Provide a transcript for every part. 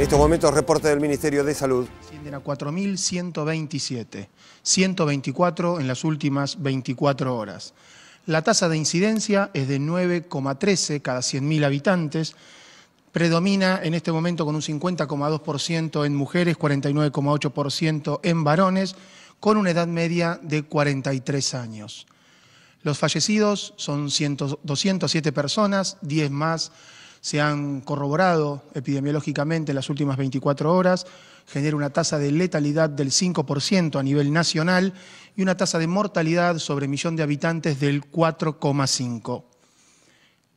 En estos momentos, reporte del Ministerio de Salud. Ascienden a 4.127, 124 en las últimas 24 horas. La tasa de incidencia es de 9,13 cada 100.000 habitantes. Predomina en este momento con un 50,2% en mujeres, 49,8% en varones, con una edad media de 43 años. Los fallecidos son 207 personas, 10 más se han corroborado epidemiológicamente en las últimas 24 horas, genera una tasa de letalidad del 5% a nivel nacional y una tasa de mortalidad sobre millón de habitantes del 4,5%.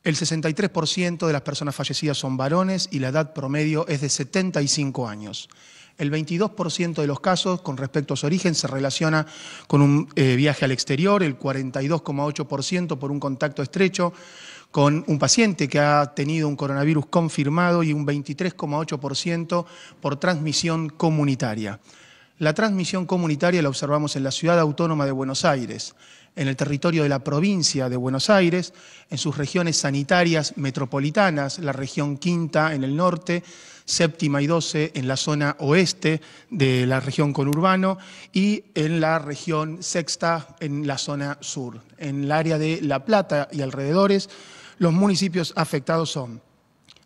El 63% de las personas fallecidas son varones y la edad promedio es de 75 años. El 22% de los casos con respecto a su origen se relaciona con un eh, viaje al exterior, el 42,8% por un contacto estrecho, con un paciente que ha tenido un coronavirus confirmado y un 23,8% por transmisión comunitaria. La transmisión comunitaria la observamos en la ciudad autónoma de Buenos Aires, en el territorio de la provincia de Buenos Aires, en sus regiones sanitarias metropolitanas, la región quinta en el norte, séptima y doce en la zona oeste de la región conurbano y en la región sexta en la zona sur, en el área de La Plata y alrededores los municipios afectados son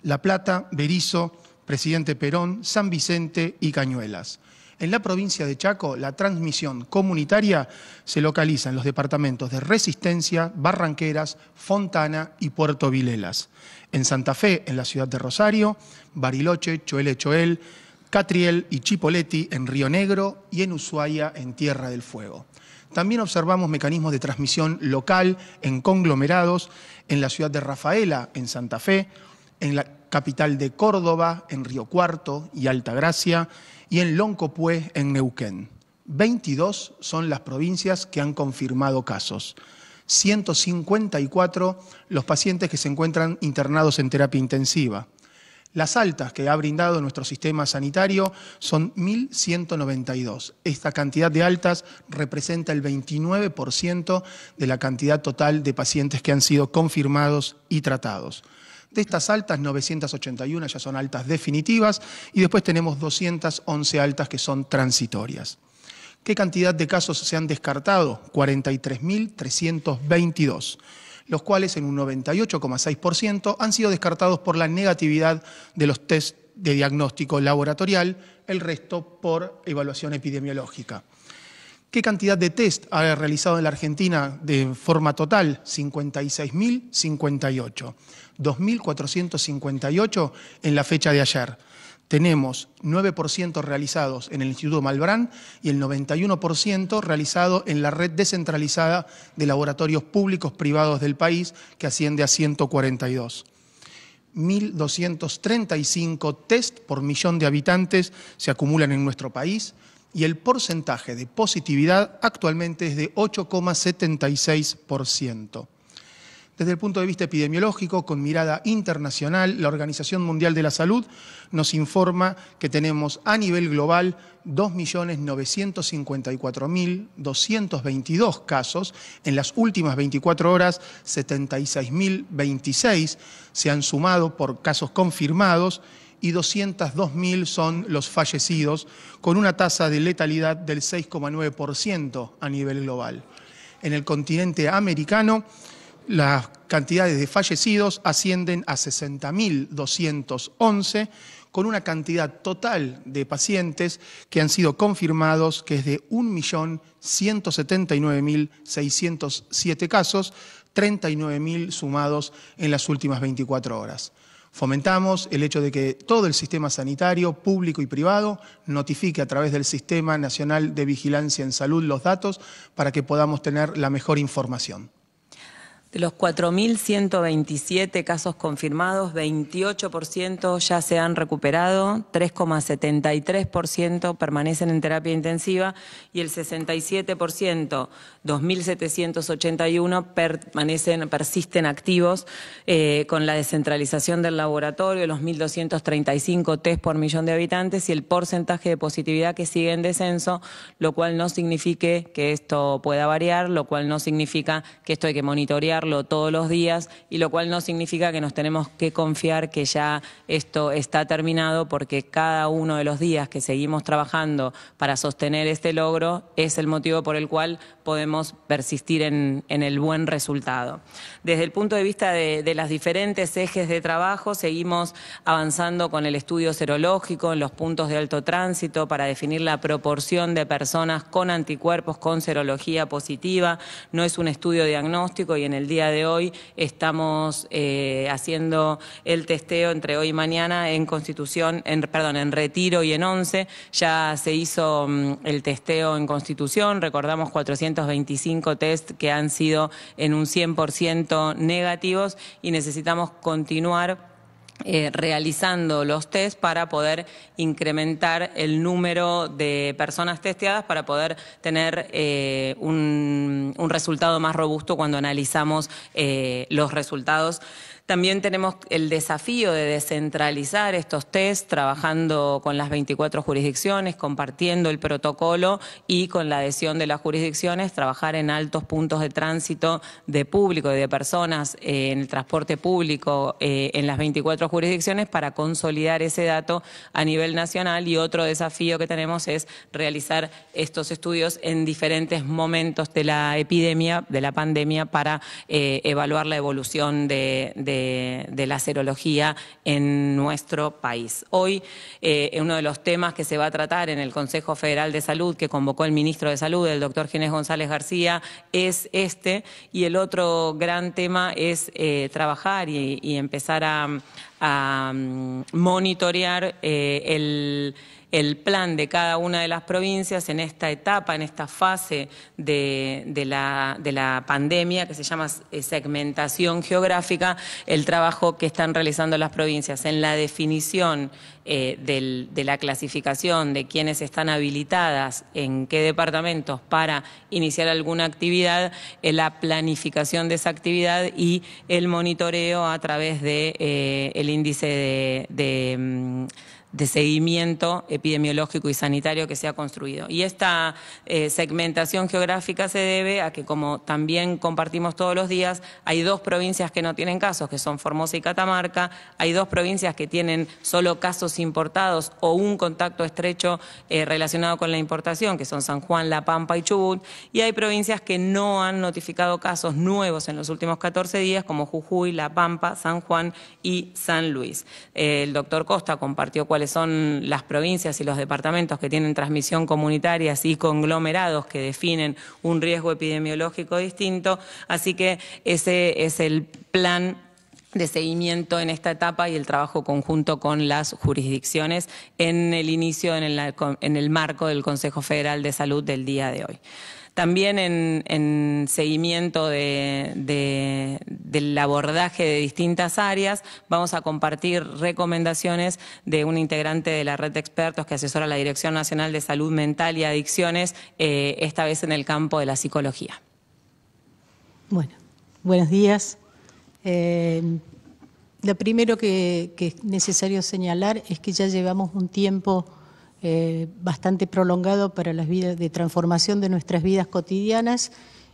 La Plata, Berizo, Presidente Perón, San Vicente y Cañuelas. En la provincia de Chaco, la transmisión comunitaria se localiza en los departamentos de Resistencia, Barranqueras, Fontana y Puerto Vilelas. En Santa Fe, en la ciudad de Rosario, Bariloche, Choele Choel, Catriel y Chipoleti en Río Negro y en Ushuaia, en Tierra del Fuego. También observamos mecanismos de transmisión local en conglomerados en la ciudad de Rafaela, en Santa Fe, en la capital de Córdoba, en Río Cuarto y Gracia y en Loncopué, en Neuquén. 22 son las provincias que han confirmado casos. 154 los pacientes que se encuentran internados en terapia intensiva. Las altas que ha brindado nuestro sistema sanitario son 1.192. Esta cantidad de altas representa el 29% de la cantidad total de pacientes que han sido confirmados y tratados. De estas altas, 981 ya son altas definitivas y después tenemos 211 altas que son transitorias. ¿Qué cantidad de casos se han descartado? 43.322 los cuales en un 98,6% han sido descartados por la negatividad de los test de diagnóstico laboratorial, el resto por evaluación epidemiológica. ¿Qué cantidad de test ha realizado en la Argentina de forma total? 56.058. 2.458 en la fecha de ayer tenemos 9% realizados en el Instituto Malbrán y el 91% realizado en la red descentralizada de laboratorios públicos privados del país, que asciende a 142. 1.235 test por millón de habitantes se acumulan en nuestro país y el porcentaje de positividad actualmente es de 8,76%. Desde el punto de vista epidemiológico, con mirada internacional, la Organización Mundial de la Salud nos informa que tenemos a nivel global 2.954.222 casos. En las últimas 24 horas, 76.026 se han sumado por casos confirmados y 202.000 son los fallecidos, con una tasa de letalidad del 6,9% a nivel global. En el continente americano, las cantidades de fallecidos ascienden a 60.211, con una cantidad total de pacientes que han sido confirmados, que es de 1.179.607 casos, 39.000 sumados en las últimas 24 horas. Fomentamos el hecho de que todo el sistema sanitario, público y privado, notifique a través del Sistema Nacional de Vigilancia en Salud los datos para que podamos tener la mejor información. De los 4.127 casos confirmados, 28% ya se han recuperado, 3,73% permanecen en terapia intensiva y el 67%, 2.781, permanecen, persisten activos eh, con la descentralización del laboratorio, los 1.235 test por millón de habitantes y el porcentaje de positividad que sigue en descenso, lo cual no signifique que esto pueda variar, lo cual no significa que esto hay que monitorear todos los días y lo cual no significa que nos tenemos que confiar que ya esto está terminado porque cada uno de los días que seguimos trabajando para sostener este logro es el motivo por el cual podemos persistir en, el buen resultado. Desde el punto de vista de, de las diferentes ejes de trabajo, seguimos avanzando con el estudio serológico en los puntos de alto tránsito para definir la proporción de personas con anticuerpos con serología positiva. No es un estudio diagnóstico y en el el día de hoy estamos eh, haciendo el testeo entre hoy y mañana en Constitución, en, perdón, en Retiro y en Once. Ya se hizo mm, el testeo en Constitución, recordamos 425 test que han sido en un 100% negativos y necesitamos continuar eh, realizando los test para poder incrementar el número de personas testeadas para poder tener eh, un, resultado más robusto cuando analizamos eh, los resultados también tenemos el desafío de descentralizar estos test, trabajando con las 24 jurisdicciones, compartiendo el protocolo y con la adhesión de las jurisdicciones, trabajar en altos puntos de tránsito de público y de personas eh, en el transporte público eh, en las 24 jurisdicciones para consolidar ese dato a nivel nacional. Y otro desafío que tenemos es realizar estos estudios en diferentes momentos de la epidemia, de la pandemia, para eh, evaluar la evolución de de, la serología en nuestro país. Hoy, eh, uno de los temas que se va a tratar en el Consejo Federal de Salud que convocó el ministro de Salud, el doctor Ginés González García, es este. Y el otro gran tema es eh, trabajar y empezar a a mm, monitorear eh, el el plan de cada una de las provincias en esta etapa, en esta fase de, de, la, de, la, pandemia que se llama eh, segmentación geográfica, el trabajo que están realizando las provincias en la definición eh, de la clasificación de quienes están habilitadas en qué departamentos para iniciar alguna actividad, eh, la planificación de esa actividad y el monitoreo a través de eh, el índice de mm, de seguimiento epidemiológico y sanitario que se ha construido. Y esta eh, segmentación geográfica se debe a que, como también compartimos todos los días, hay dos provincias que no tienen casos, que son Formosa y Catamarca, hay dos provincias que tienen solo casos importados o un contacto estrecho eh, relacionado con la importación, que son San Juan, La Pampa y Chubut, y hay provincias que no han notificado casos nuevos en los últimos 14 días, como Jujuy, La Pampa, San Juan y San Luis. Eh, el doctor Costa compartió cuál cuáles son las provincias y los departamentos que tienen transmisión comunitaria y conglomerados que definen un riesgo epidemiológico distinto. Así que ese es el plan de seguimiento en esta etapa y el trabajo conjunto con las jurisdicciones en el inicio, en el, en el marco del Consejo Federal de Salud del día de hoy también en, seguimiento del abordaje de distintas áreas, vamos a compartir recomendaciones de un integrante de la red de expertos que asesora la Dirección Nacional de Salud Mental y Adicciones, eh, esta vez en el campo de la psicología. Bueno, buenos días. Eh, lo primero que, que es necesario señalar es que ya llevamos un tiempo eh, bastante prolongado para las vidas de transformación de nuestras vidas cotidianas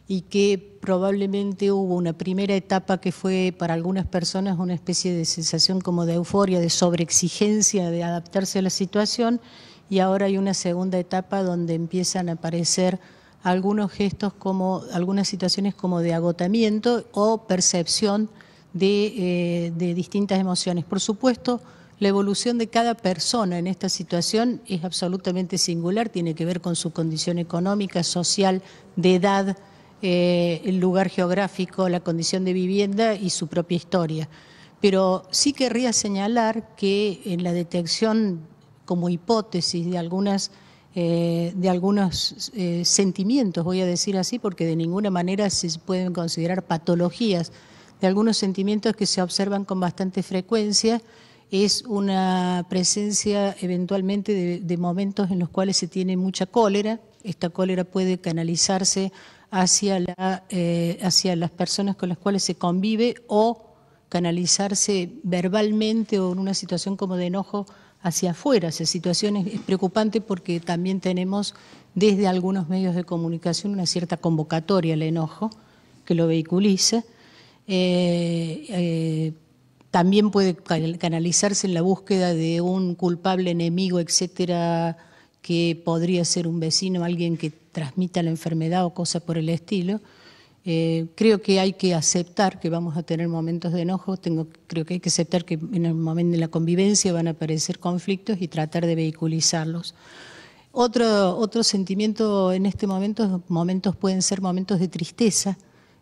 y que probablemente hubo una primera etapa que fue para algunas personas una especie de sensación como de euforia, de sobreexigencia, de adaptarse a la situación, y ahora hay una segunda etapa donde empiezan a aparecer algunos gestos como, algunas situaciones como de agotamiento o percepción de, eh, de distintas emociones. Por supuesto, la evolución de cada persona en esta situación es absolutamente singular, tiene que ver con su condición económica, social, de edad, eh, el lugar geográfico, la condición de vivienda y su propia historia. Pero sí querría señalar que en la detección como hipótesis de algunas eh, de algunos eh, sentimientos, voy a decir así, porque de ninguna manera se pueden considerar patologías, de algunos sentimientos que se observan con bastante frecuencia es una presencia eventualmente de, momentos en los cuales se tiene mucha cólera. Esta cólera puede canalizarse hacia, eh, hacia las personas con las cuales se convive o canalizarse verbalmente o en una situación como de enojo hacia afuera. Esa situación es, preocupante porque también tenemos desde algunos medios de comunicación una cierta convocatoria al enojo que lo vehiculiza. Eh, eh, también puede canalizarse en la búsqueda de un culpable enemigo, etcétera, que podría ser un vecino, alguien que transmita la enfermedad o cosa por el estilo. Eh, creo que hay que aceptar que vamos a tener momentos de enojo, tengo, creo que hay que aceptar que en el momento de la convivencia van a aparecer conflictos y tratar de vehiculizarlos. Otro, otro sentimiento en este momento, momentos pueden ser momentos de tristeza,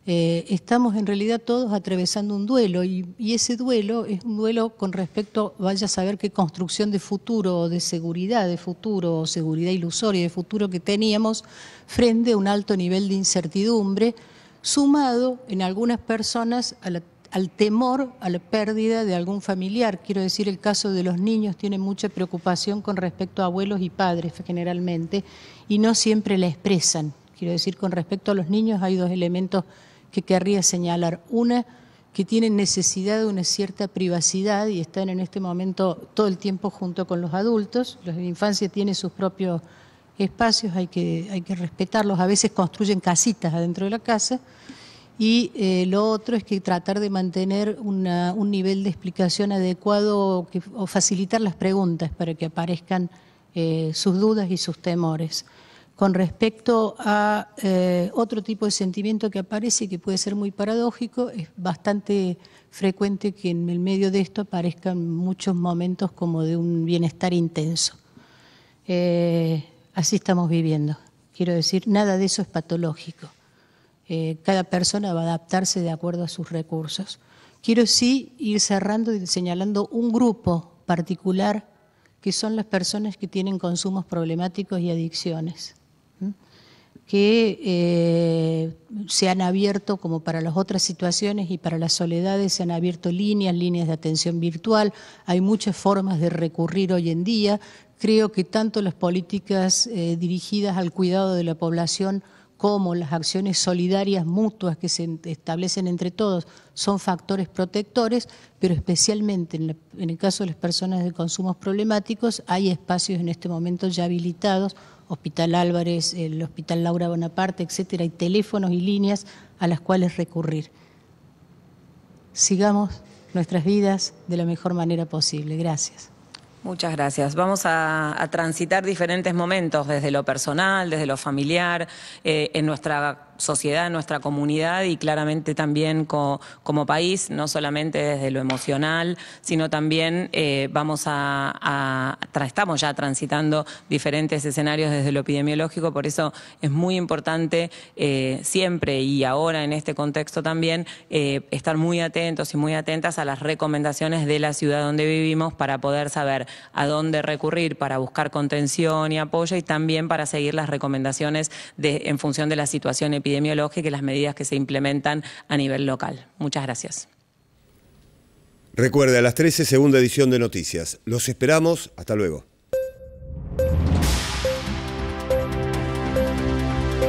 eh, estamos en realidad todos atravesando un duelo y, ese duelo es un duelo con respecto, vaya a saber qué construcción de futuro o de seguridad de futuro o seguridad ilusoria de futuro que teníamos frente a un alto nivel de incertidumbre sumado en algunas personas al temor a la pérdida de algún familiar. Quiero decir, el caso de los niños tiene mucha preocupación con respecto a abuelos y padres generalmente y no siempre la expresan. Quiero decir, con respecto a los niños hay dos elementos que querría señalar. Una, que tienen necesidad de una cierta privacidad y están en este momento todo el tiempo junto con los adultos. la infancia tienen sus propios espacios, hay que, respetarlos. A veces construyen casitas adentro de la casa. Y eh, lo otro es que tratar de mantener un nivel de explicación adecuado o, facilitar las preguntas para que aparezcan eh, sus dudas y sus temores con respecto a eh, otro tipo de sentimiento que aparece, y que puede ser muy paradójico, es bastante frecuente que en el medio de esto aparezcan muchos momentos como de un bienestar intenso. Eh, así estamos viviendo. Quiero decir, nada de eso es patológico. Eh, cada persona va a adaptarse de acuerdo a sus recursos. Quiero sí ir cerrando y señalando un grupo particular que son las personas que tienen consumos problemáticos y adicciones que eh, se han abierto, como para las otras situaciones y para las soledades, se han abierto líneas, líneas de atención virtual, hay muchas formas de recurrir hoy en día. Creo que tanto las políticas eh, dirigidas al cuidado de la población como las acciones solidarias mutuas que se establecen entre todos son factores protectores, pero especialmente en, en el caso de las personas de consumos problemáticos hay espacios en este momento ya habilitados Hospital Álvarez, el Hospital Laura Bonaparte, etcétera, hay teléfonos y líneas a las cuales recurrir. Sigamos nuestras vidas de la mejor manera posible. Gracias. Muchas gracias. Vamos a, transitar diferentes momentos, desde lo personal, desde lo familiar, eh, en nuestra sociedad, nuestra comunidad y claramente también como país, no solamente desde lo emocional, sino también eh, vamos a, estamos ya transitando diferentes escenarios desde lo epidemiológico, por eso es muy importante eh, siempre y ahora en este contexto también eh, estar muy atentos y muy atentas a las recomendaciones de la ciudad donde vivimos para poder saber a dónde recurrir para buscar contención y apoyo y también para seguir las recomendaciones en función de la situación epidemiológica epidemiológica y las medidas que se implementan a nivel local. Muchas gracias. Recuerde, a las 13, segunda edición de Noticias. Los esperamos. Hasta luego.